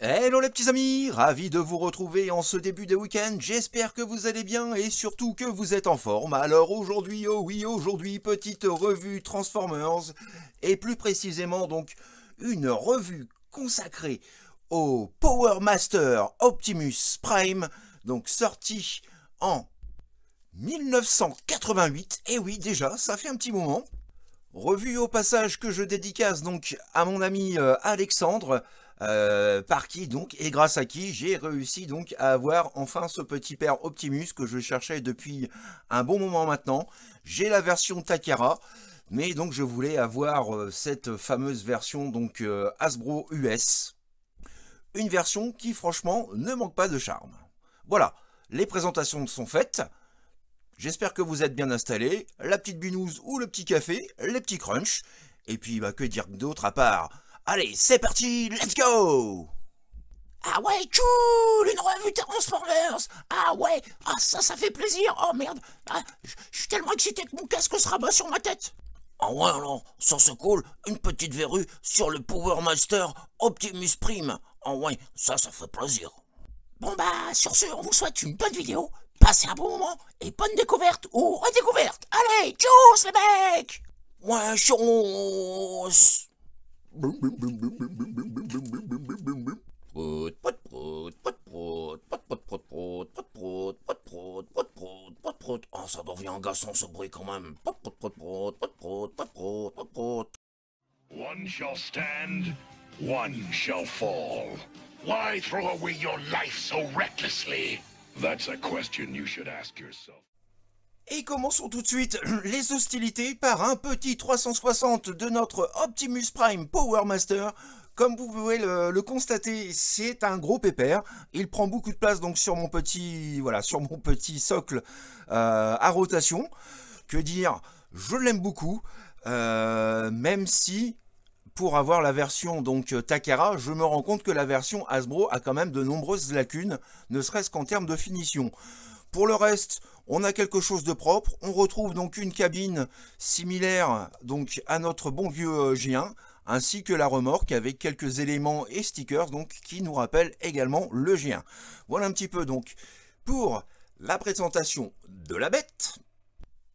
Hello les petits amis, ravi de vous retrouver en ce début de week-end, j'espère que vous allez bien et surtout que vous êtes en forme. Alors aujourd'hui, oh oui, aujourd'hui, petite revue Transformers, et plus précisément donc une revue consacrée au Power Master Optimus Prime, donc sorti en 1988, et oui déjà, ça fait un petit moment. Revue au passage que je dédicace donc à mon ami euh, Alexandre, euh, par qui donc et grâce à qui j'ai réussi donc à avoir enfin ce petit père Optimus que je cherchais depuis un bon moment maintenant. J'ai la version Takara, mais donc je voulais avoir euh, cette fameuse version donc euh, Hasbro US. Une version qui franchement ne manque pas de charme. Voilà, les présentations sont faites. J'espère que vous êtes bien installés, la petite binouze ou le petit café, les petits crunchs, et puis bah, que dire d'autre à part Allez, c'est parti, let's go Ah ouais, cool Une revue Transformers Ah ouais Ah ça, ça fait plaisir Oh merde ah, Je suis tellement excité que mon casque se rabat sur ma tête Ah ouais, alors, ça c'est cool Une petite verrue sur le Power Master Optimus Prime Ah ouais, ça, ça fait plaisir Bon bah, sur ce, on vous souhaite une bonne vidéo, passez un bon moment, et bonne découverte ou redécouverte Allez, tchuss les mecs Ouais, tchuss Oh, ça devient ce bruit quand même. One shall stand, one shall fall. Why throw away your life so recklessly? That's a question you should ask yourself. Et commençons tout de suite les hostilités par un petit 360 de notre Optimus Prime Power Master. Comme vous pouvez le, constater, c'est un gros pépère. Il prend beaucoup de place donc sur mon petit, voilà, sur mon petit socle euh, à rotation. Que dire, je l'aime beaucoup, euh, même si pour avoir la version donc euh, Takara, je me rends compte que la version Hasbro a quand même de nombreuses lacunes, ne serait-ce qu'en termes de finition. Pour le reste, on a quelque chose de propre. On retrouve donc une cabine similaire donc à notre bon vieux euh, G1 ainsi que la remorque avec quelques éléments et stickers donc qui nous rappellent également le G1. Voilà un petit peu donc pour la présentation de la bête.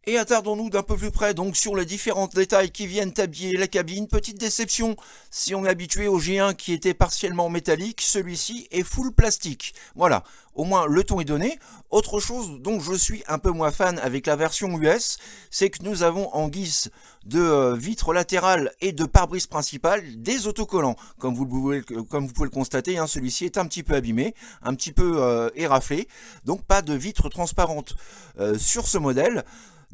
Et attardons-nous d'un peu plus près donc sur les différents détails qui viennent habiller la cabine. Petite déception, si on est habitué au G1 qui était partiellement métallique, celui-ci est full plastique. Voilà, au moins le ton est donné. Autre chose dont je suis un peu moins fan avec la version US, c'est que nous avons en guise de euh, vitres latérales et de pare-brise principale des autocollants. Comme vous, pouvez, le constater, hein, celui-ci est un petit peu abîmé, un petit peu euh, éraflé, donc pas de vitre transparente euh, sur ce modèle.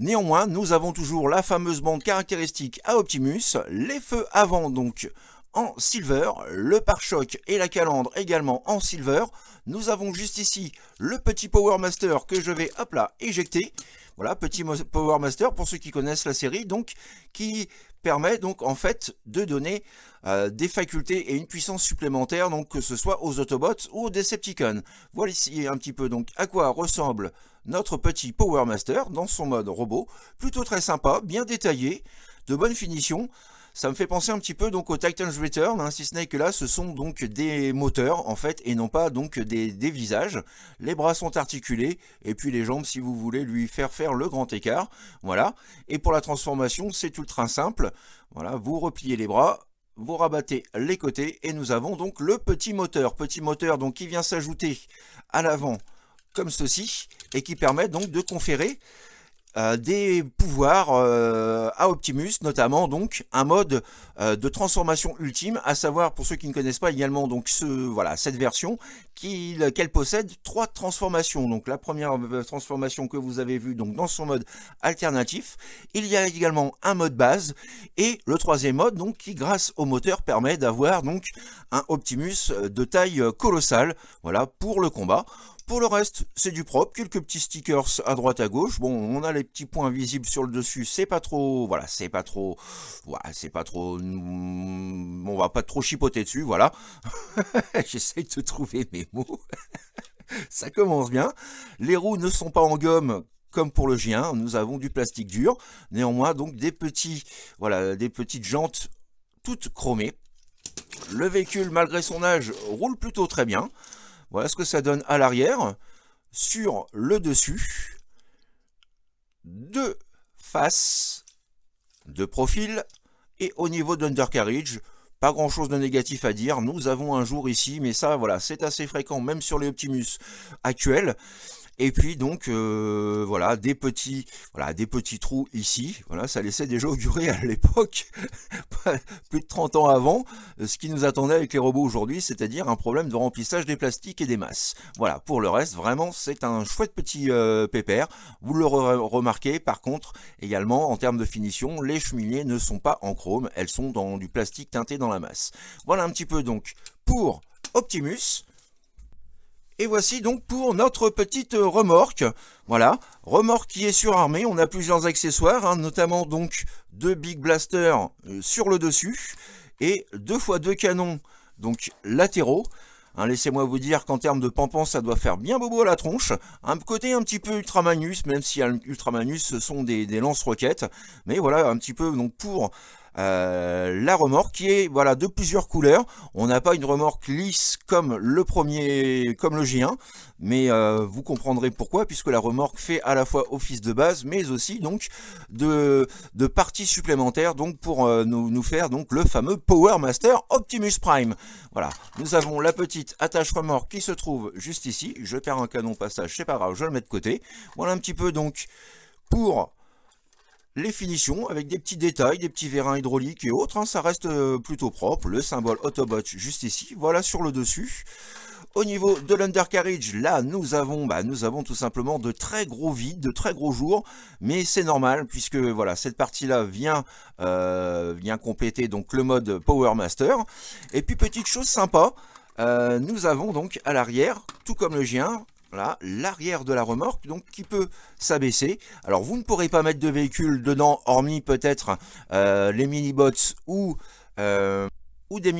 Néanmoins, nous avons toujours la fameuse bande caractéristique à Optimus, les feux avant donc en silver, le pare-choc et la calandre également en silver. Nous avons juste ici le petit Power Master que je vais, hop là, éjecter. Voilà, petit Power Master pour ceux qui connaissent la série, donc qui permet donc en fait de donner euh, des facultés et une puissance supplémentaire, donc que ce soit aux Autobots ou aux Decepticons. Voilà ici un petit peu donc à quoi ressemble notre petit Power Master dans son mode robot. Plutôt très sympa, bien détaillé, de bonne finition. Ça me fait penser un petit peu donc au Titan's Return, hein, si ce n'est que là, ce sont donc des moteurs en fait et non pas donc des, des, visages. Les bras sont articulés et puis les jambes, si vous voulez lui faire faire le grand écart, voilà. Et pour la transformation, c'est ultra simple. Voilà, vous repliez les bras, vous rabattez les côtés et nous avons donc le petit moteur, petit moteur donc qui vient s'ajouter à l'avant comme ceci et qui permet donc de conférer euh, des pouvoirs euh, à Optimus, notamment donc un mode euh, de transformation ultime, à savoir pour ceux qui ne connaissent pas également donc ce voilà cette version qu'elle possède trois transformations. Donc la première transformation que vous avez vue donc dans son mode alternatif, il y a également un mode base et le troisième mode donc qui grâce au moteur permet d'avoir donc un Optimus de taille colossale voilà pour le combat. Pour le reste, c'est du propre, quelques petits stickers à droite à gauche. Bon, on a les petits points visibles sur le dessus, c'est pas trop, voilà, c'est pas trop, voilà, c'est pas trop, on va pas trop chipoter dessus, voilà. J'essaye de trouver mes mots. Ça commence bien. Les roues ne sont pas en gomme comme pour le G1, nous avons du plastique dur. Néanmoins, donc des petits, voilà, des petites jantes toutes chromées. Le véhicule, malgré son âge, roule plutôt très bien. Voilà ce que ça donne à l'arrière, sur le dessus, de face, de profil, et au niveau d'undercarriage, pas grand chose de négatif à dire, nous avons un jour ici, mais ça voilà, c'est assez fréquent, même sur les Optimus actuels, et puis donc euh, voilà des petits voilà des petits trous ici. Voilà, ça laissait déjà augurer à l'époque, plus de 30 ans avant, euh, ce qui nous attendait avec les robots aujourd'hui, c'est-à-dire un problème de remplissage des plastiques et des masses. Voilà, pour le reste, vraiment c'est un chouette petit euh, pépère. Vous le remarquez par contre également en termes de finition, les cheminées ne sont pas en chrome, elles sont dans du plastique teinté dans la masse. Voilà un petit peu donc pour Optimus. Et voici donc pour notre petite euh, remorque. Voilà, remorque qui est surarmée, on a plusieurs accessoires, hein, notamment donc deux Big Blasters euh, sur le dessus et deux fois deux canons donc latéraux. Hein, laissez-moi vous dire qu'en termes de pampan, ça doit faire bien bobo à la tronche. Un côté un petit peu Ultramanus, même si Ultramanus, ce sont des, des lance-roquettes. Mais voilà, un petit peu donc pour euh, la remorque qui est voilà de plusieurs couleurs. On n'a pas une remorque lisse comme le premier, comme le G1, mais euh, vous comprendrez pourquoi puisque la remorque fait à la fois office de base, mais aussi donc de, de parties supplémentaires donc pour euh, nous, nous, faire donc le fameux Power Master Optimus Prime. Voilà, nous avons la petite attache remorque qui se trouve juste ici. Je perds un canon passage, c'est pas grave, je le mets de côté. Voilà un petit peu donc pour les finitions avec des petits détails, des petits vérins hydrauliques et autres. Hein. ça reste euh, plutôt propre. Le symbole Autobot juste ici. Voilà sur le dessus. Au niveau de l'undercarriage, là, nous avons, bah, nous avons tout simplement de très gros vides, de très gros jours, mais c'est normal puisque voilà, cette partie-là vient, euh, compléter donc le mode Power Master. Et puis petite chose sympa, euh, nous avons donc à l'arrière, tout comme le G1, l'arrière de la remorque, donc qui peut s'abaisser. Alors vous ne pourrez pas mettre de véhicule dedans, hormis peut-être euh, les mini-bots ou, des euh, ou des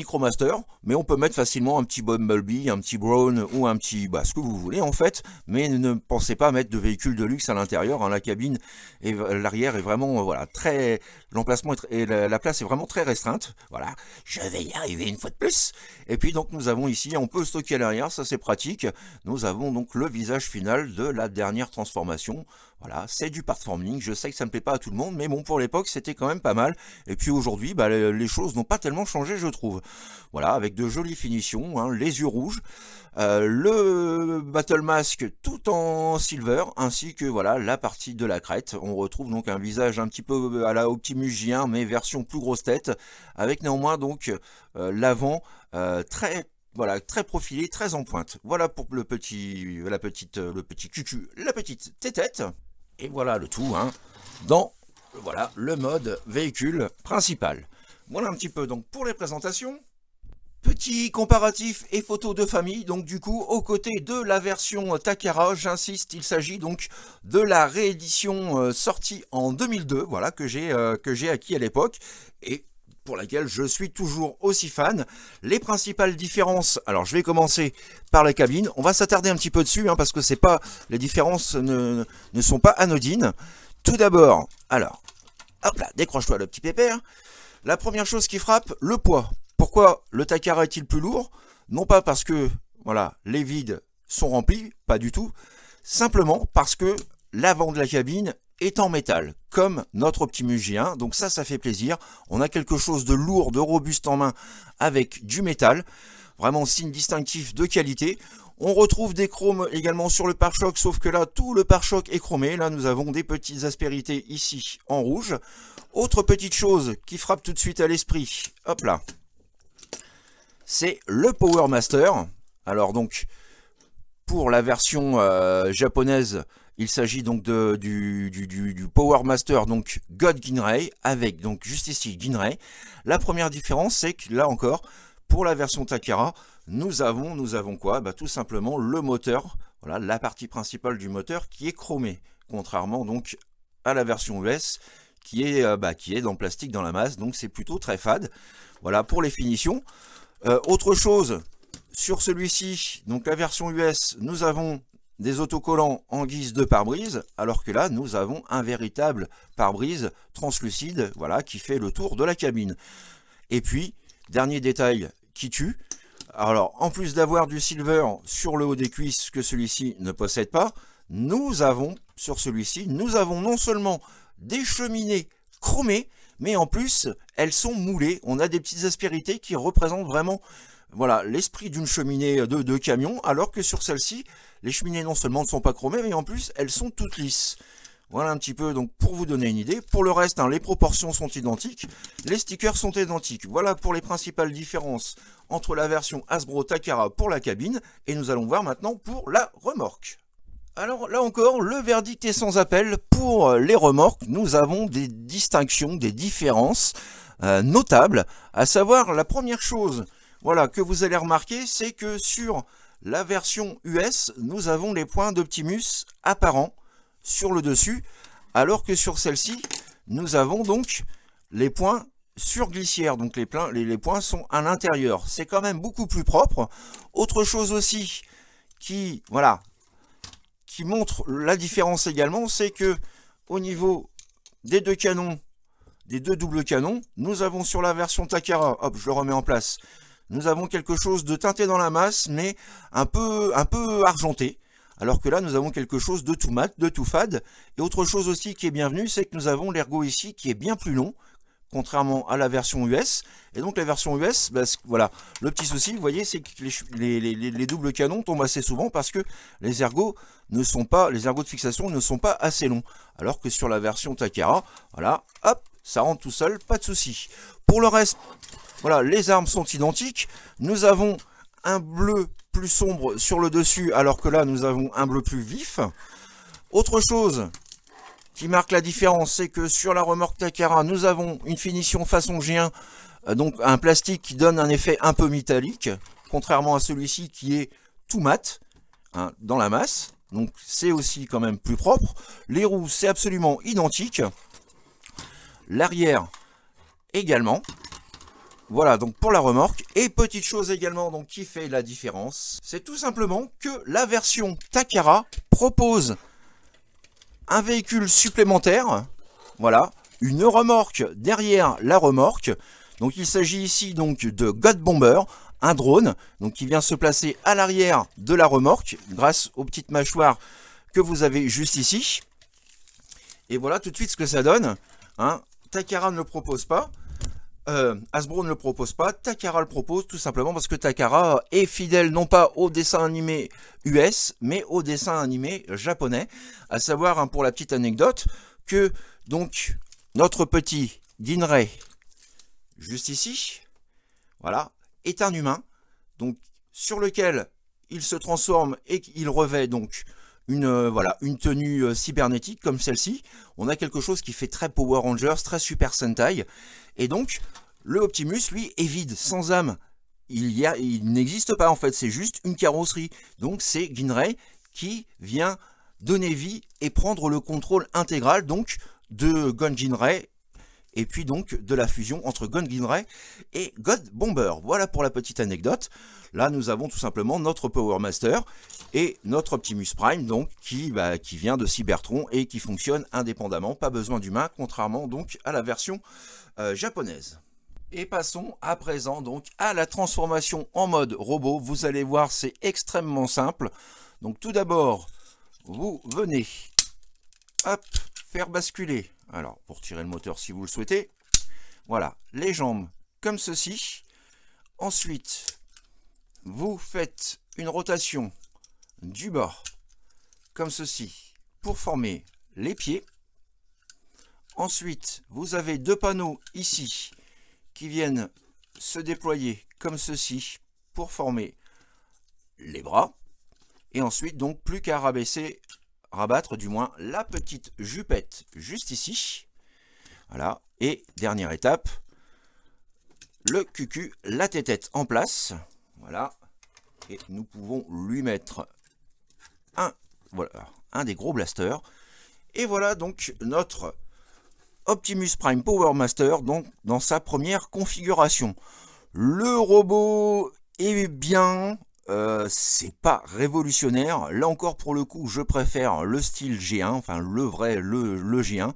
mais on peut mettre facilement un petit Bumblebee, un petit Brown ou un petit, bah, ce que vous voulez en fait, mais ne pensez pas mettre de véhicule de luxe à l'intérieur, hein. la cabine et l'arrière est vraiment, voilà, très, l'emplacement et la, place est vraiment très restreinte. Voilà, je vais y arriver une fois de plus. Et puis donc nous avons ici, on peut stocker à l'arrière, ça c'est pratique. Nous avons donc le visage final de la dernière transformation. Voilà, c'est du forming. je sais que ça ne plaît pas à tout le monde, mais bon pour l'époque c'était quand même pas mal. Et puis aujourd'hui, bah, les, choses n'ont pas tellement changé je trouve. Voilà, avec de jolies finitions, hein, les yeux rouges. Euh, le Battle Mask tout en silver, ainsi que voilà la partie de la crête. On retrouve donc un visage un petit peu euh, à la Optimusien, mais version plus grosse tête, avec néanmoins donc euh, l'avant très voilà, très profilé, très en pointe. Voilà pour le petit, la petite, le petit cucu, la petite tête Et voilà le tout, hein, dans voilà, le mode véhicule principal. Voilà un petit peu donc pour les présentations. Petit comparatif et photo de famille, donc du coup, aux côtés de la version Takara, j'insiste, il s'agit donc de la réédition euh, sortie en 2002, voilà, euh, que j'ai acquis à l'époque, et pour laquelle je suis toujours aussi fan. Les principales différences, alors je vais commencer par la cabine, on va s'attarder un petit peu dessus, hein, parce que c'est pas, les différences ne, ne sont pas anodines. Tout d'abord, alors, hop là, décroche-toi le petit pépère, la première chose qui frappe, le poids. Pourquoi le Takara est-il plus lourd Non pas parce que voilà, les vides sont remplis, pas du tout, simplement parce que l'avant de la cabine est en métal, comme notre Optimus G1, donc ça, ça fait plaisir. On a quelque chose de lourd, de robuste en main, avec du métal, vraiment signe distinctif de qualité. On retrouve des chromes également sur le pare-choc, sauf que là, tout le pare-choc est chromé. Là, nous avons des petites aspérités ici en rouge. Autre petite chose qui frappe tout de suite à l'esprit, hop là, c'est le Power Master. Alors donc, pour la version euh, japonaise, il s'agit donc de, du, Power Master, donc God Ginray, avec donc juste ici Ginray. La première différence, c'est que là encore, pour la version Takara, nous avons, nous avons quoi bah, Tout simplement le moteur, voilà, la partie principale du moteur qui est chromée, contrairement donc à la version US qui est, euh, bah, qui est dans plastique, dans la masse, donc c'est plutôt très fade. Voilà, pour les finitions, euh, autre chose, sur celui-ci, donc la version US, nous avons des autocollants en guise de pare-brise, alors que là, nous avons un véritable pare-brise translucide, voilà, qui fait le tour de la cabine. Et puis, dernier détail qui tue, alors en plus d'avoir du silver sur le haut des cuisses que celui-ci ne possède pas, nous avons, sur celui-ci, nous avons non seulement des cheminées chromées, mais en plus, elles sont moulées. On a des petites aspérités qui représentent vraiment voilà l'esprit d'une cheminée de, camion, alors que sur celle-ci, les cheminées non seulement ne sont pas chromées, mais en plus, elles sont toutes lisses. Voilà un petit peu, donc pour vous donner une idée. Pour le reste, hein, les proportions sont identiques, les stickers sont identiques. Voilà pour les principales différences entre la version Hasbro Takara pour la cabine, et nous allons voir maintenant pour la remorque. Alors là encore, le verdict est sans appel. Pour euh, les remorques, nous avons des distinctions, des différences euh, notables. À savoir, la première chose voilà, que vous allez remarquer, c'est que sur la version US, nous avons les points d'Optimus apparents sur le dessus, alors que sur celle-ci, nous avons donc les points sur glissière, donc les, les points sont à l'intérieur. C'est quand même beaucoup plus propre. Autre chose aussi qui, voilà, qui montre la différence également, c'est que au niveau des deux canons, des deux doubles canons, nous avons sur la version Takara, hop, je le remets en place, nous avons quelque chose de teinté dans la masse, mais un peu, un peu argenté. Alors que là, nous avons quelque chose de tout mat, de tout fade. Et autre chose aussi qui est bienvenue, c'est que nous avons l'ergo ici qui est bien plus long contrairement à la version US. Et donc la version US, bah, voilà, le petit souci, vous voyez, c'est que les, doubles canons tombent assez souvent parce que les ergots ne sont pas, les ergots de fixation ne sont pas assez longs. Alors que sur la version Takara, voilà, hop, ça rentre tout seul, pas de souci. Pour le reste, voilà, les armes sont identiques. Nous avons un bleu plus sombre sur le dessus, alors que là, nous avons un bleu plus vif. Autre chose qui marque la différence, c'est que sur la remorque Takara, nous avons une finition façon G1, euh, donc un plastique qui donne un effet un peu métallique, contrairement à celui-ci qui est tout mat hein, dans la masse. Donc c'est aussi quand même plus propre. Les roues, c'est absolument identique. L'arrière également. Voilà donc pour la remorque. Et petite chose également donc qui fait la différence, c'est tout simplement que la version Takara propose un véhicule supplémentaire, voilà, une remorque derrière la remorque. Donc il s'agit ici donc de God Bomber, un drone donc qui vient se placer à l'arrière de la remorque grâce aux petites mâchoires que vous avez juste ici. Et voilà tout de suite ce que ça donne. Hein. Takara ne le propose pas. Euh, Hasbro ne le propose pas, Takara le propose tout simplement parce que Takara est fidèle non pas au dessin animé US, mais au dessin animé japonais. À savoir, hein, pour la petite anecdote, que donc notre petit Dinray, juste ici, voilà, est un humain, donc sur lequel il se transforme et il revêt donc une, euh, voilà, une tenue euh, cybernétique comme celle-ci, on a quelque chose qui fait très Power Rangers, très Super Sentai. Et donc, le Optimus, lui, est vide, sans âme. Il, il n'existe pas en fait, c'est juste une carrosserie. Donc c'est Ginray qui vient donner vie et prendre le contrôle intégral donc de gunjinray et puis donc de la fusion entre God Ray et God Bomber. Voilà pour la petite anecdote. Là, nous avons tout simplement notre Power Master et notre Optimus Prime, donc, qui, bah, qui vient de Cybertron et qui fonctionne indépendamment, pas besoin d'humain, contrairement donc à la version euh, japonaise. Et passons à présent donc à la transformation en mode robot. Vous allez voir, c'est extrêmement simple. Donc tout d'abord, vous venez hop, faire basculer alors, pour tirer le moteur si vous le souhaitez. Voilà, les jambes comme ceci. Ensuite, vous faites une rotation du bord comme ceci pour former les pieds. Ensuite, vous avez deux panneaux ici qui viennent se déployer comme ceci pour former les bras. Et ensuite, donc, plus qu'à rabaisser rabattre du moins la petite jupette juste ici. Voilà. Et dernière étape, le cucu, la tête en place. Voilà. Et nous pouvons lui mettre un, voilà, un des gros blasters. Et voilà donc notre Optimus Prime Power Master donc dans sa première configuration. Le robot est bien, euh, c'est pas révolutionnaire. Là encore, pour le coup, je préfère le style G1, enfin le vrai, le, G1,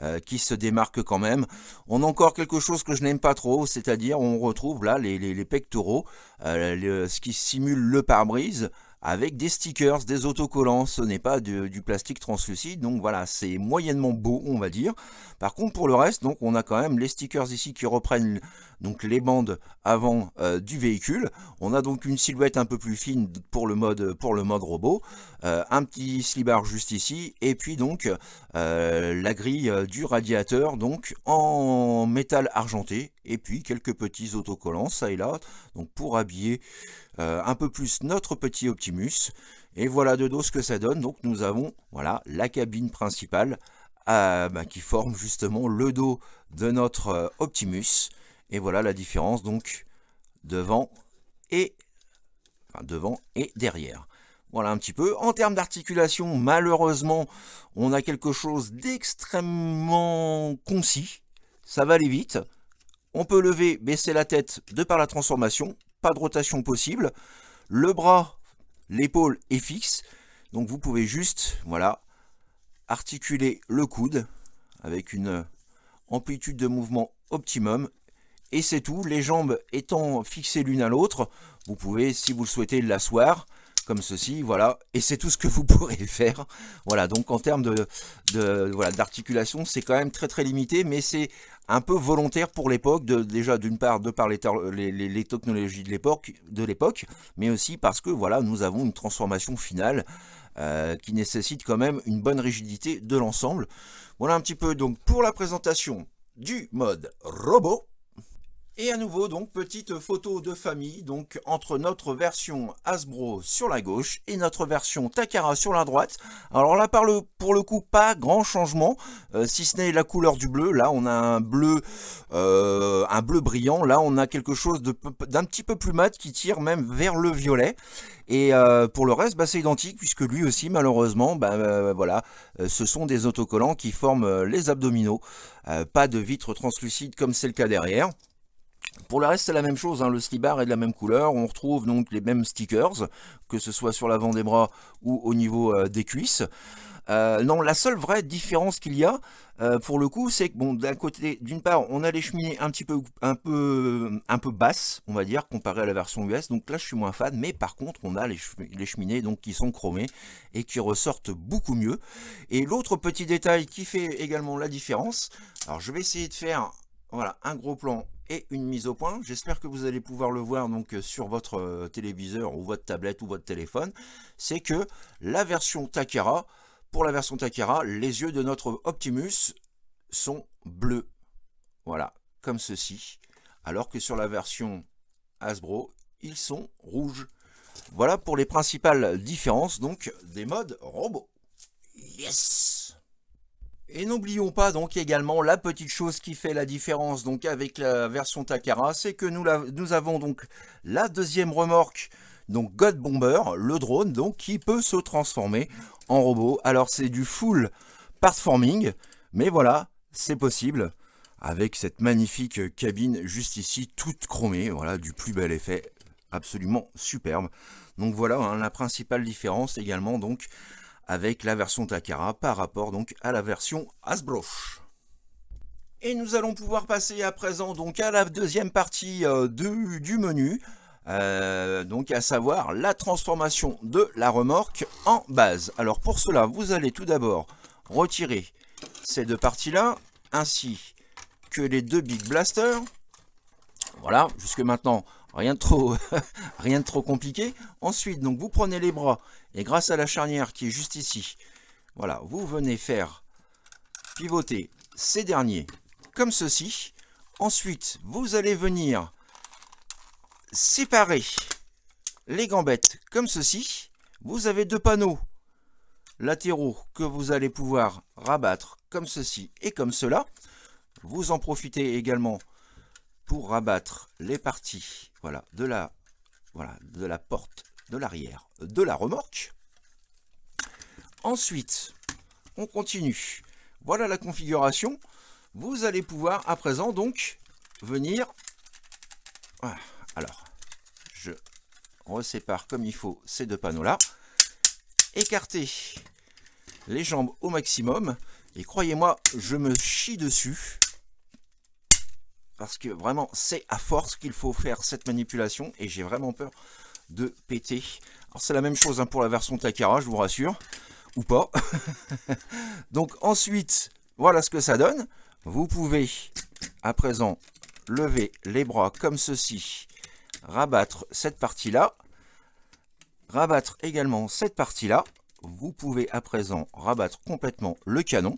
euh, qui se démarque quand même. On a encore quelque chose que je n'aime pas trop, c'est-à-dire on retrouve là les, pectoraux, euh, ce qui simule le pare-brise, avec des stickers, des autocollants, ce n'est pas du plastique translucide, donc voilà, c'est moyennement beau, on va dire. Par contre, pour le reste, donc on a quand même les stickers ici qui reprennent donc les bandes avant euh, du véhicule. On a donc une silhouette un peu plus fine pour le mode, pour le mode robot, euh, un petit slibar juste ici, et puis donc euh, la grille du radiateur donc en métal argenté et puis quelques petits autocollants, ça et là, donc pour habiller euh, un peu plus notre petit Optimus. Et voilà de dos ce que ça donne, donc nous avons voilà la cabine principale euh, bah, qui forme justement le dos de notre euh, Optimus. Et voilà la différence donc devant et devant et derrière. Voilà un petit peu. En termes d'articulation, malheureusement, on a quelque chose d'extrêmement concis. Ça va aller vite. On peut lever, baisser la tête de par la transformation, pas de rotation possible. Le bras, l'épaule est fixe. Donc vous pouvez juste, voilà, articuler le coude avec une amplitude de mouvement optimum. Et c'est tout, les jambes étant fixées l'une à l'autre, vous pouvez, si vous le souhaitez, l'asseoir comme ceci, voilà, et c'est tout ce que vous pourrez faire. Voilà, donc en termes de, voilà d'articulation, c'est quand même très très limité, mais c'est un peu volontaire pour l'époque, de déjà d'une part de par les, les, technologies de l'époque, de l'époque, mais aussi parce que voilà, nous avons une transformation finale euh, qui nécessite quand même une bonne rigidité de l'ensemble. Voilà un petit peu donc pour la présentation du mode robot. Et à nouveau, donc, petite photo de famille, donc, entre notre version Hasbro sur la gauche et notre version Takara sur la droite. Alors là, par le, pour le coup, pas grand changement, euh, si ce n'est la couleur du bleu. Là, on a un bleu, euh, un bleu brillant. Là, on a quelque chose d'un petit peu plus mat qui tire même vers le violet. Et euh, pour le reste, bah, c'est identique, puisque lui aussi, malheureusement, bah, voilà, ce sont des autocollants qui forment les abdominaux. pas de vitre translucide comme c'est le cas derrière. Pour le reste, c'est la même chose, hein. le slip bar est de la même couleur, on retrouve donc les mêmes stickers, que ce soit sur l'avant des bras ou au niveau euh, des cuisses. Euh, non, la seule vraie différence qu'il y a, euh, pour le coup, c'est que bon, d'un côté, d'une part, on a les cheminées un petit peu, un peu, un peu basses, on va dire, comparé à la version US. Donc là, je suis moins fan, mais par contre, on a les, cheminées donc qui sont chromées et qui ressortent beaucoup mieux. Et l'autre petit détail qui fait également la différence, alors je vais essayer de faire, voilà, un gros plan et une mise au point. J'espère que vous allez pouvoir le voir donc euh, sur votre euh, téléviseur ou votre tablette ou votre téléphone. C'est que la version Takara, pour la version Takara, les yeux de notre Optimus sont bleus. Voilà, comme ceci. Alors que sur la version Hasbro, ils sont rouges. Voilà pour les principales différences donc des modes robots. Yes et n'oublions pas donc également la petite chose qui fait la différence donc avec la version Takara, c'est que nous, nous, avons donc la deuxième remorque, donc God Bomber, le drone donc qui peut se transformer en robot. Alors c'est du full partforming, mais voilà, c'est possible avec cette magnifique cabine juste ici, toute chromée, voilà, du plus bel effet, absolument superbe. Donc voilà hein, la principale différence également donc avec la version Takara par rapport donc à la version Hasbro. Et nous allons pouvoir passer à présent donc à la deuxième partie euh, du menu, euh, donc à savoir la transformation de la remorque en base. Alors pour cela, vous allez tout d'abord retirer ces deux parties-là, ainsi que les deux Big Blasters. Voilà, jusque maintenant, Rien de trop, rien de trop compliqué. Ensuite, donc vous prenez les bras et grâce à la charnière qui est juste ici, voilà, vous venez faire pivoter ces derniers comme ceci. Ensuite, vous allez venir séparer les gambettes comme ceci. Vous avez deux panneaux latéraux que vous allez pouvoir rabattre comme ceci et comme cela. Vous en profitez également pour rabattre les parties voilà, de la, de la porte de l'arrière de la remorque. Ensuite, on continue. Voilà la configuration. Vous allez pouvoir à présent donc venir... Ah, alors, je resépare comme il faut ces deux panneaux-là. Écarter les jambes au maximum. Et croyez-moi, je me chie dessus parce que vraiment c'est à force qu'il faut faire cette manipulation et j'ai vraiment peur de péter. Alors c'est la même chose hein, pour la version Takara, je vous rassure, ou pas. Donc ensuite, voilà ce que ça donne. Vous pouvez à présent lever les bras comme ceci, rabattre cette partie-là, rabattre également cette partie-là. Vous pouvez à présent rabattre complètement le canon.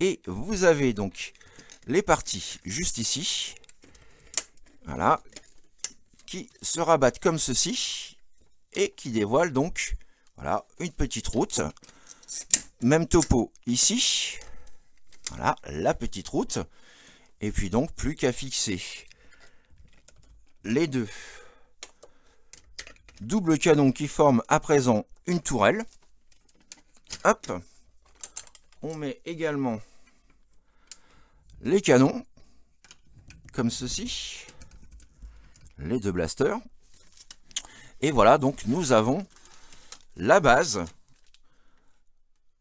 Et vous avez donc les parties juste ici, voilà, qui se rabattent comme ceci et qui dévoilent donc voilà, une petite route. Même topo ici, voilà, la petite route. Et puis donc, plus qu'à fixer les deux Double canons qui forment à présent une tourelle. Hop, on met également les canons, comme ceci, les deux blasters. Et voilà, donc nous avons la base,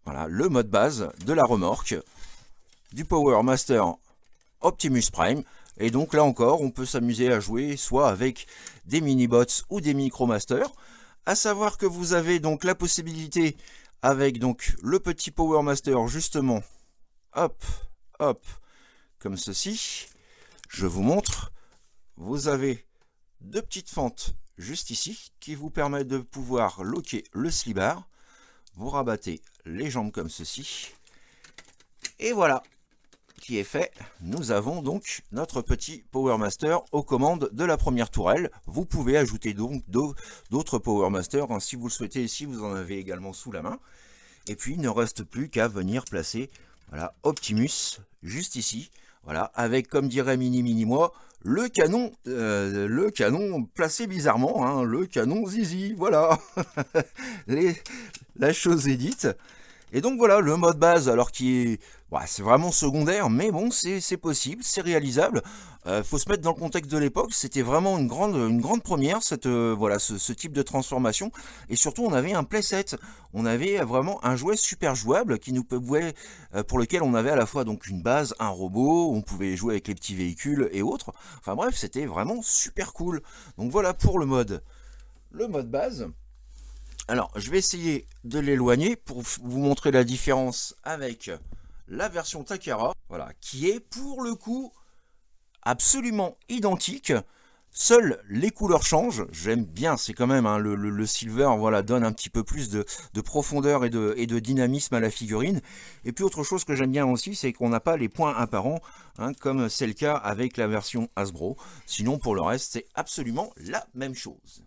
voilà, le mode base de la remorque, du Power Master Optimus Prime. Et donc là encore, on peut s'amuser à jouer soit avec des mini-bots ou des micro masters. À savoir que vous avez donc la possibilité avec donc le petit Power Master justement, hop, hop, comme ceci. Je vous montre. Vous avez deux petites fentes juste ici qui vous permettent de pouvoir loquer le slibar. Vous rabattez les jambes comme ceci. Et voilà qui est fait. Nous avons donc notre petit Power Master aux commandes de la première tourelle. Vous pouvez ajouter donc d'autres Power Master hein, si vous le souhaitez, si vous en avez également sous la main. Et puis il ne reste plus qu'à venir placer voilà, Optimus juste ici voilà, avec, comme dirait Mini Mini Moi, le canon, euh, le canon placé bizarrement, hein, le canon Zizi, voilà. la chose est dite. Et donc voilà, le mode base, alors qui est... c'est vraiment secondaire, mais bon, c'est possible, c'est réalisable. Il euh, faut se mettre dans le contexte de l'époque, c'était vraiment une grande, une grande première, cette, euh, voilà, ce, type de transformation. Et surtout, on avait un playset, on avait vraiment un jouet super jouable qui nous pouvait, euh, pour lequel on avait à la fois donc une base, un robot, on pouvait jouer avec les petits véhicules et autres. Enfin bref, c'était vraiment super cool. Donc voilà pour le mode. Le mode base. Alors, je vais essayer de l'éloigner pour vous montrer la différence avec la version Takara, voilà, qui est pour le coup absolument identique. Seules les couleurs changent, j'aime bien, c'est quand même hein, le, silver voilà, donne un petit peu plus de, profondeur et de, dynamisme à la figurine. Et puis autre chose que j'aime bien aussi, c'est qu'on n'a pas les points apparents, hein, comme c'est le cas avec la version Hasbro. Sinon pour le reste, c'est absolument la même chose.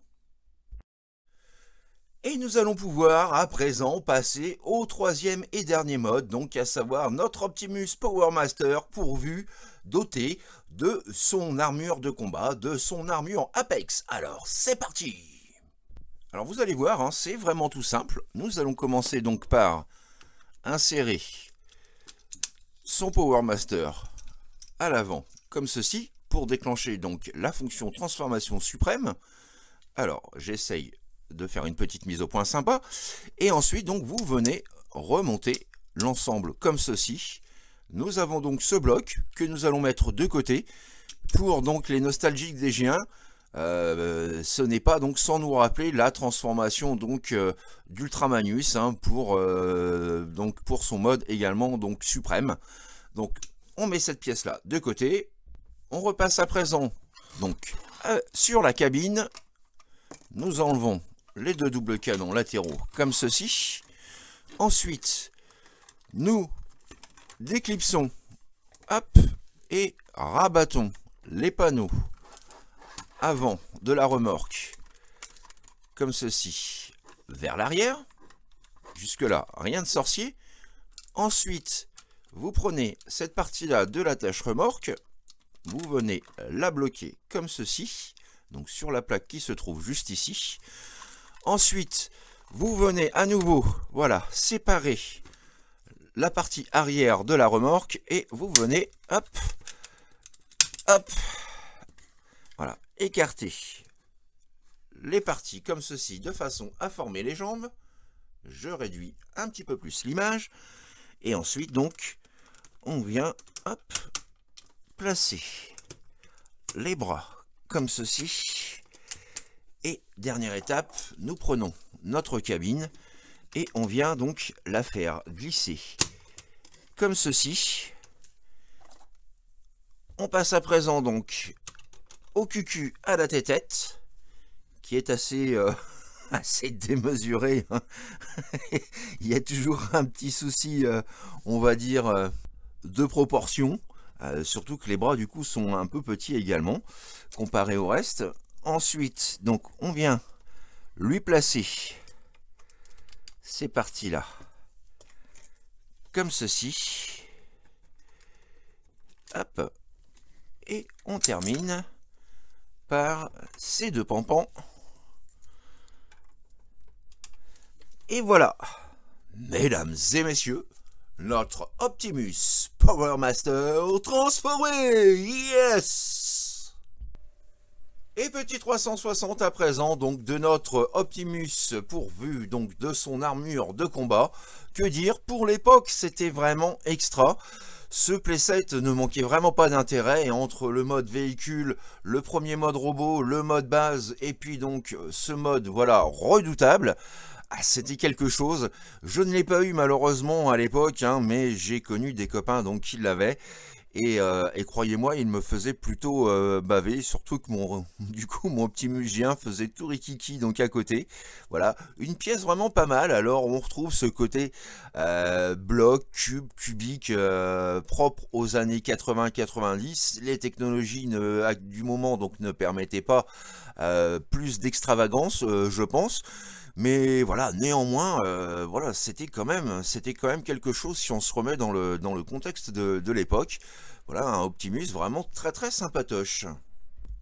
Et nous allons pouvoir à présent passer au troisième et dernier mode, donc à savoir notre Optimus Power Master pourvu, doté de son armure de combat, de son armure Apex. Alors c'est parti Alors vous allez voir, hein, c'est vraiment tout simple. Nous allons commencer donc par insérer son Power Master à l'avant, comme ceci, pour déclencher donc la fonction transformation suprême. Alors j'essaye de faire une petite mise au point sympa. Et ensuite, donc, vous venez remonter l'ensemble comme ceci. Nous avons donc ce bloc que nous allons mettre de côté pour donc les nostalgiques des G1. Euh, ce n'est pas donc sans nous rappeler la transformation donc euh, d'Ultramanus hein, pour euh, donc pour son mode également donc suprême. Donc on met cette pièce là de côté. On repasse à présent donc sur la cabine. Nous enlevons les deux doubles canons latéraux comme ceci. Ensuite, nous déclipsons, hop, et rabattons les panneaux avant de la remorque comme ceci vers l'arrière. Jusque là, rien de sorcier. Ensuite, vous prenez cette partie-là de l'attache remorque, vous venez la bloquer comme ceci, donc sur la plaque qui se trouve juste ici. Ensuite, vous venez à nouveau, voilà, séparer la partie arrière de la remorque et vous venez, hop, voilà, écarter les parties comme ceci de façon à former les jambes. Je réduis un petit peu plus l'image et ensuite donc on vient, placer les bras comme ceci et dernière étape, nous prenons notre cabine et on vient donc la faire glisser comme ceci. On passe à présent donc au cucu à la tête-tête qui est assez... Euh, assez démesuré. Hein. Il y a toujours un petit souci, euh, on va dire, euh, de proportion. surtout que les bras du coup sont un peu petits également, comparé au reste. Ensuite, donc, on vient lui placer ces parties-là comme ceci. Hop. Et on termine par ces deux pampans. Et voilà, mesdames et messieurs, notre Optimus Power Master transformé Yes et petit 360 à présent donc de notre Optimus pourvu donc de son armure de combat. Que dire, pour l'époque c'était vraiment extra. Ce playset ne manquait vraiment pas d'intérêt entre le mode véhicule, le premier mode robot, le mode base et puis donc ce mode voilà redoutable, ah, c'était quelque chose. Je ne l'ai pas eu malheureusement à l'époque hein, mais j'ai connu des copains donc qui l'avaient. Euh, et, croyez-moi, il me faisait plutôt euh, baver, surtout que mon, du coup, mon petit mugien faisait tout rikiki donc à côté. Voilà, une pièce vraiment pas mal. Alors on retrouve ce côté euh, bloc, cube, cubique, propre aux années 80-90. Les technologies du moment donc ne permettaient pas plus d'extravagance, je pense. Mais voilà, néanmoins, euh, voilà, c'était quand même, c'était quand même quelque chose si on se remet dans le dans le contexte de, l'époque. Voilà, un Optimus vraiment très très sympatoche.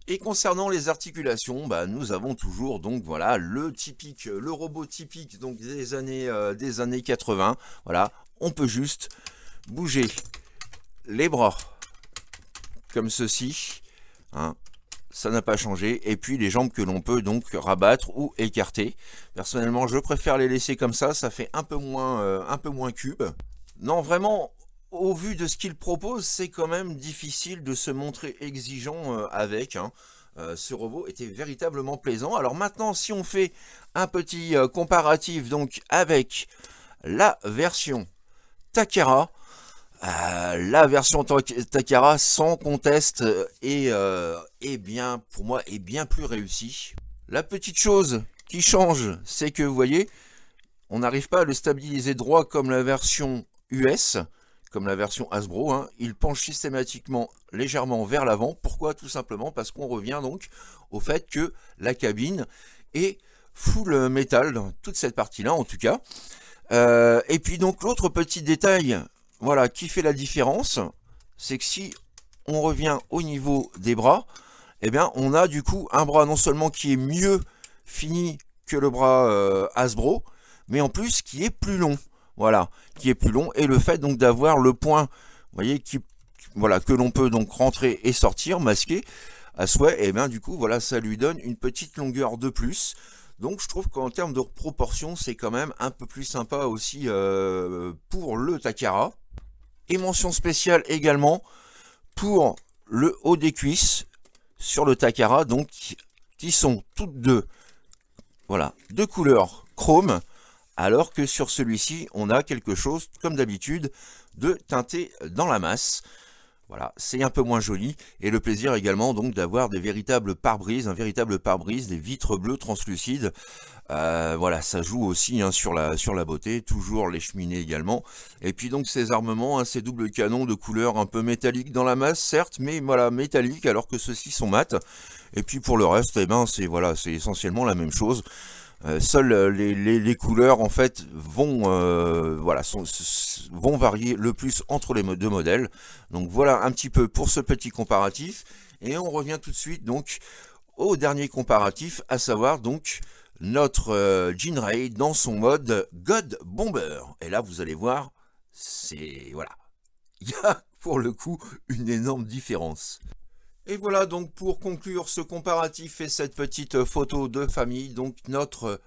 Et concernant les articulations, bah, nous avons toujours donc voilà le typique, le robot typique donc des années euh, des années 80. Voilà, on peut juste bouger les bras comme ceci. Hein ça n'a pas changé. Et puis les jambes que l'on peut donc rabattre ou écarter. Personnellement, je préfère les laisser comme ça, ça fait un peu moins, euh, un peu moins cube. Non, vraiment, au vu de ce qu'il propose, c'est quand même difficile de se montrer exigeant euh, avec. Hein. Euh, ce robot était véritablement plaisant. Alors maintenant, si on fait un petit comparatif donc avec la version Takara, euh, la version Takara, sans conteste, euh, euh, est, bien, pour moi, est bien plus réussie. La petite chose qui change, c'est que, vous voyez, on n'arrive pas à le stabiliser droit comme la version US, comme la version Hasbro. Hein. Il penche systématiquement légèrement vers l'avant. Pourquoi Tout simplement parce qu'on revient donc au fait que la cabine est full métal, toute cette partie-là en tout cas. et puis donc l'autre petit détail voilà, qui fait la différence, c'est que si on revient au niveau des bras, eh bien, on a du coup un bras non seulement qui est mieux fini que le bras euh, Hasbro, mais en plus qui est plus long. Voilà, qui est plus long. Et le fait donc d'avoir le point, vous voyez, qui, voilà, que l'on peut donc rentrer et sortir, masqué à souhait, et eh bien du coup, voilà, ça lui donne une petite longueur de plus. Donc je trouve qu'en termes de proportion, c'est quand même un peu plus sympa aussi euh, pour le Takara. Et mention spéciale également pour le haut des cuisses sur le Takara, donc qui sont toutes deux, voilà, de couleur chrome, alors que sur celui-ci, on a quelque chose, comme d'habitude, de teinté dans la masse. Voilà, c'est un peu moins joli et le plaisir également donc d'avoir des véritables pare-brises, un véritable pare-brise, des vitres bleues translucides. Euh, voilà, ça joue aussi hein, sur, la, sur la beauté, toujours les cheminées également. Et puis donc ces armements, hein, ces doubles canons de couleur un peu métallique dans la masse, certes, mais voilà, métallique alors que ceux-ci sont mat. Et puis pour le reste, eh ben, c'est voilà, essentiellement la même chose. Euh, seules euh, les, couleurs en fait euh, vont, varier le plus entre les deux modèles. Donc voilà un petit peu pour ce petit comparatif. Et on revient tout de suite donc au dernier comparatif, à savoir donc notre euh, Ray dans son mode God Bomber. Et là vous allez voir, c'est voilà, il y a pour le coup une énorme différence. Et voilà donc pour conclure ce comparatif et cette petite photo de famille, donc notre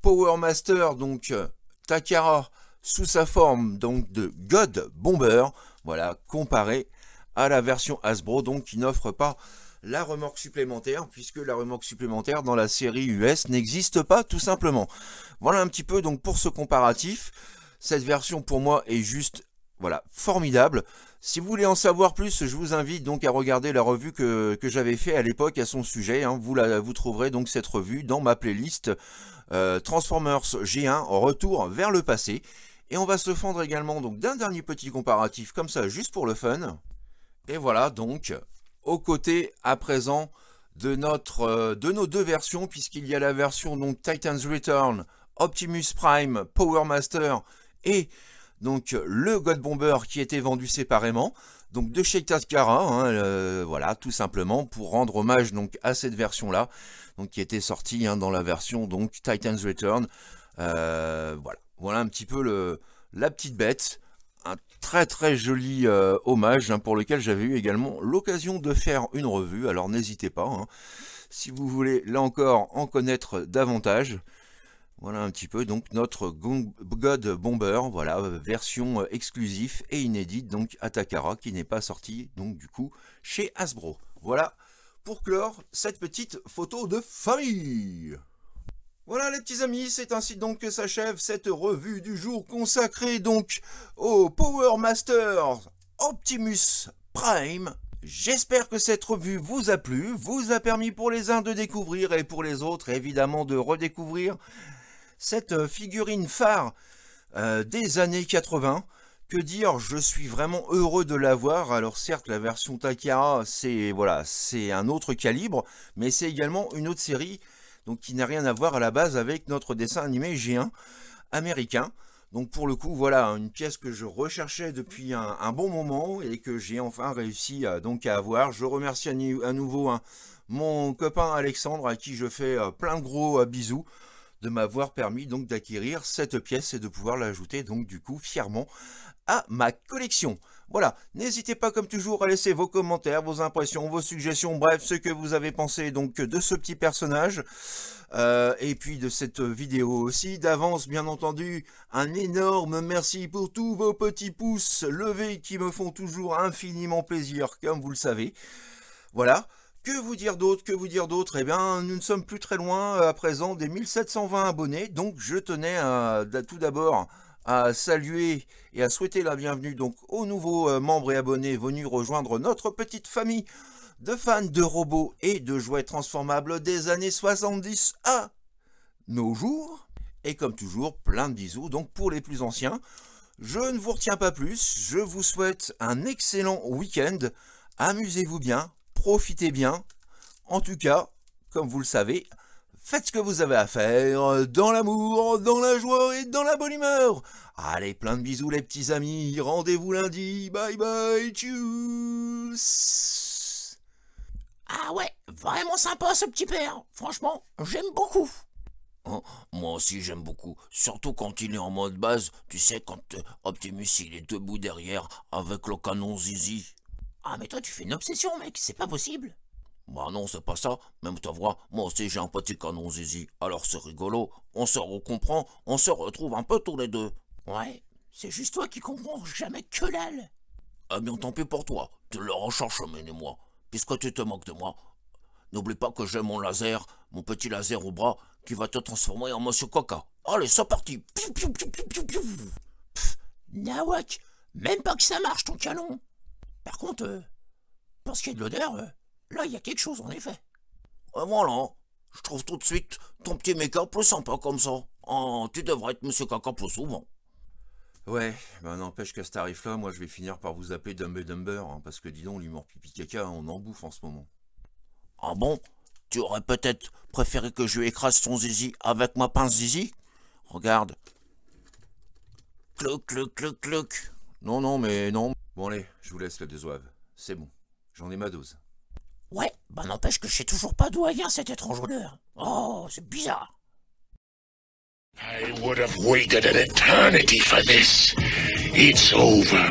Power Master, donc euh, Takara, sous sa forme donc de God Bomber, voilà, comparé à la version Hasbro, donc qui n'offre pas la remorque supplémentaire, puisque la remorque supplémentaire dans la série US n'existe pas tout simplement. Voilà un petit peu donc pour ce comparatif, cette version pour moi est juste, voilà, formidable. Si vous voulez en savoir plus, je vous invite donc à regarder la revue que, j'avais fait à l'époque à son sujet. Hein. Vous, la, vous trouverez donc cette revue dans ma playlist euh, Transformers G1 Retour vers le passé. Et on va se fendre également donc d'un dernier petit comparatif comme ça, juste pour le fun. Et voilà donc, aux côtés à présent de, notre, euh, de nos deux versions, puisqu'il y a la version donc Titan's Return, Optimus Prime, Power Master et donc euh, le God Bomber qui était vendu séparément, donc de chez Takara, hein, euh, voilà, tout simplement, pour rendre hommage donc à cette version-là, donc qui était sortie hein, dans la version donc Titan's Return, euh, voilà, voilà un petit peu le, la petite bête, un très très joli hommage hein, pour lequel j'avais eu également l'occasion de faire une revue, alors n'hésitez pas, si vous voulez là encore en connaître davantage, voilà un petit peu donc notre God Bomber, voilà, euh, version euh, exclusive et inédite donc Atacara qui n'est pas sortie donc du coup chez Hasbro. Voilà pour clore cette petite photo de famille. Voilà les petits amis, c'est ainsi donc que s'achève cette revue du jour consacrée donc au Power Master Optimus Prime J'espère que cette revue vous a plu, vous a permis pour les uns de découvrir et pour les autres évidemment de redécouvrir cette euh, figurine phare euh, des années 80. Que dire, je suis vraiment heureux de l'avoir. Alors certes, la version Takara, c'est voilà, c'est un autre calibre, mais c'est également une autre série, donc qui n'a rien à voir à la base avec notre dessin animé géant américain. Donc pour le coup, voilà, une pièce que je recherchais depuis un, bon moment et que j'ai enfin réussi euh, donc à avoir. Je remercie à, nouveau hein, mon copain Alexandre à qui je fais plein de gros bisous de m'avoir permis donc d'acquérir cette pièce et de pouvoir l'ajouter donc du coup fièrement à ma collection. Voilà, n'hésitez pas comme toujours à laisser vos commentaires, vos impressions, vos suggestions, bref, ce que vous avez pensé donc de ce petit personnage, euh, et puis de cette vidéo aussi. D'avance, bien entendu, un énorme merci pour tous vos petits pouces levés qui me font toujours infiniment plaisir, comme vous le savez. Voilà. Que vous dire d'autre Que vous dire d'autre Eh bien, nous ne sommes plus très loin euh, à présent des 1720 abonnés. Donc, je tenais tout d'abord à saluer et à souhaiter la bienvenue donc aux nouveaux euh, membres et abonnés venus rejoindre notre petite famille de fans de robots et de jouets transformables des années 70 à nos jours. Et comme toujours, plein de bisous donc pour les plus anciens. Je ne vous retiens pas plus, je vous souhaite un excellent week-end, amusez-vous bien, profitez bien. En tout cas, comme vous le savez, faites ce que vous avez à faire, dans l'amour, dans la joie et dans la bonne humeur. Allez, plein de bisous les petits amis, rendez-vous lundi, bye bye, tchuss Ah ouais, vraiment sympa ce petit père, franchement, j'aime beaucoup oh, moi aussi j'aime beaucoup, surtout quand il est en mode base, tu sais quand euh, Optimus il est debout derrière avec le canon zizi. Ah, mais toi, tu fais une obsession, mec, c'est pas possible. Bah non, c'est pas ça. Même ta voix, moi aussi j'ai un petit canon zizi. Alors c'est rigolo, on se recomprend, on se retrouve un peu tous les deux. Ouais, c'est juste toi qui comprends jamais que l'âle Ah bien, tant pis pour toi. Tu le recherches, mais moi. Puisque tu te moques de moi. N'oublie pas que j'ai mon laser, mon petit laser au bras, qui va te transformer en Monsieur Coca. Allez, c'est parti. Pfff, Nawak, même pas que ça marche ton canon. Par contre, euh, parce qu'il y a de l'odeur, euh, là, il y a quelque chose, en effet. Euh, voilà. Je trouve tout de suite ton petit make-up plus sympa comme ça. Oh, tu devrais être Monsieur Caca plus souvent. Ouais, ben n'empêche qu'à ce tarif-là, moi je vais finir par vous appeler Dumb Dumber, hein, parce que dis donc, l'humour pipi caca, on en bouffe en ce moment. Ah bon Tu aurais peut-être préféré que je écrase son zizi avec ma pince zizi Regarde. Clouc, clouc, clouc, clouc. Non, non, mais non. Bon allez, je vous laisse la désoive. C'est bon, j'en ai ma dose. Ouais, bah n'empêche que je sais toujours pas d'où elle vient cette étrange odeur. Oh, c'est bizarre. I would have waited an eternity for this. It's over,